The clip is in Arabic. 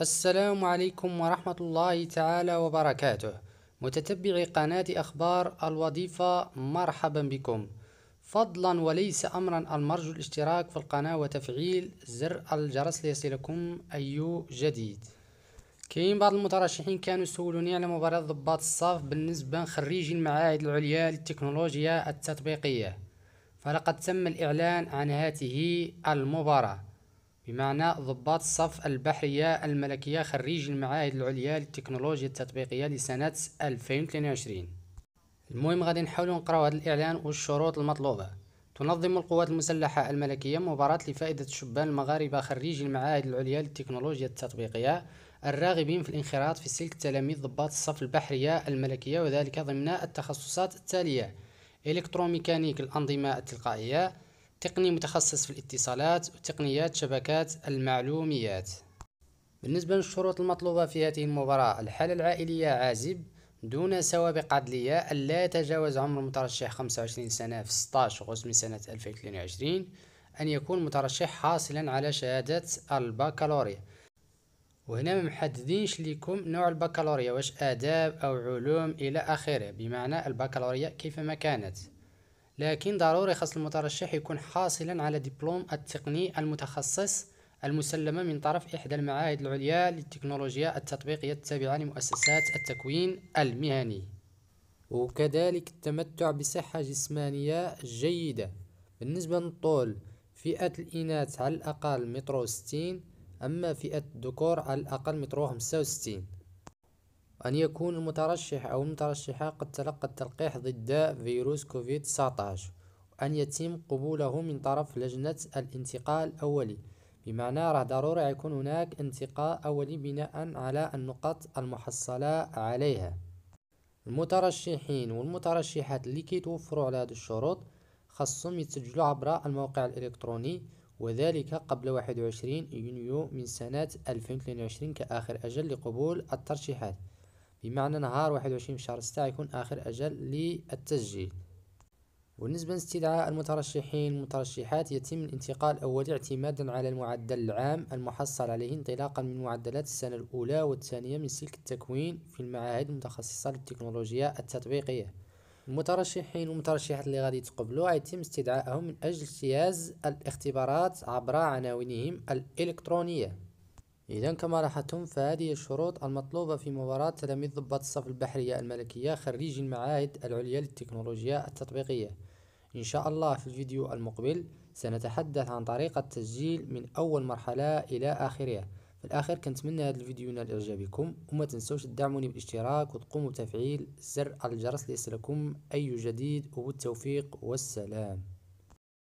السلام عليكم ورحمة الله تعالى وبركاته متتبعي قناة أخبار الوظيفة مرحبا بكم فضلا وليس أمرا المرجو الاشتراك في القناة وتفعيل زر الجرس ليصلكم أي جديد كاين بعض المترشحين كانوا يسولوني على مباراة ضباط الصف بالنسبة لخريجي المعاهد العليا للتكنولوجيا التطبيقية فلقد تم الإعلان عن هذه المباراة بمعنى ضباط الصف البحرية الملكية خريج المعاهد العليا للتكنولوجيا التطبيقية لسنة 2022 المهم غادي نحاولوا نقراو هذا الإعلان والشروط المطلوبة تنظم القوات المسلحة الملكية مباراة لفائدة الشبان المغاربة خريج المعاهد العليا للتكنولوجيا التطبيقية الراغبين في الانخراط في سلك تلاميذ ضباط الصف البحرية الملكية وذلك ضمن التخصصات التالية إلكتروميكانيك الأنظمة التلقائية تقني متخصص في الاتصالات وتقنيات شبكات المعلوميات بالنسبة للشروط المطلوبة في هذه المباراة الحالة العائلية عازب دون سوابق عدلية لا يتجاوز عمر المترشح 25 سنة في 16 غشت من سنة 2022 أن يكون مترشح حاصلا على شهادة البكالوريا وهنا محددينش لكم نوع البكالوريا واش آداب أو علوم إلى آخره بمعنى البكالوريا كيفما كانت لكن ضروري خاص المترشح يكون حاصلا على دبلوم التقني المتخصص المسلمة من طرف إحدى المعاهد العليا للتكنولوجيا التطبيقية التابعة لمؤسسات التكوين المهني وكذلك التمتع بصحة جسمانية جيدة بالنسبة للطول فئة الإناث على الأقل مترو ستين أما فئة الذكور على الأقل مترو خمسة وستين أن يكون المترشح أو المترشحة قد تلقى التلقيح ضد فيروس كوفيد 19 وأن يتم قبوله من طرف لجنة الانتقاء الأولي بمعنى راه ضروري يكون هناك انتقاء أولي بناء على النقط المحصلة عليها المترشحين والمترشحات اللي كيتوفروا على هذه الشروط خاصهم يتسجلوا عبر الموقع الإلكتروني وذلك قبل 21 يونيو من سنة 2022 كآخر أجل لقبول الترشيحات بمعنى نهار واحد وعشرين في شهر ستة يكون آخر أجل للتسجيل وبالنسبة لاستدعاء المترشحين المترشحات يتم الانتقال أولي اعتمادا على المعدل العام المحصل عليه انطلاقا من معدلات السنة الأولى والثانية من سلك التكوين في المعاهد المتخصصة للتكنولوجيا التطبيقية المترشحين والمترشحات اللي غادي يتقبلوا يتم استدعائهم من أجل اجتياز الاختبارات عبر عناوينهم الإلكترونية إذا كما لاحظتم فهذه الشروط المطلوبة في مباراة تلاميذ ضباط الصف البحرية الملكية خريجي المعاهد العليا للتكنولوجيا التطبيقية إن شاء الله في الفيديو المقبل سنتحدث عن طريقة تسجيل من أول مرحلة إلى آخرها في الآخر كنتمنى هذا الفيديو ينال إعجابكم وما تنسوش تدعموني بالاشتراك وتقوموا بتفعيل زر الجرس ليصلكم أي جديد وبالتوفيق والسلام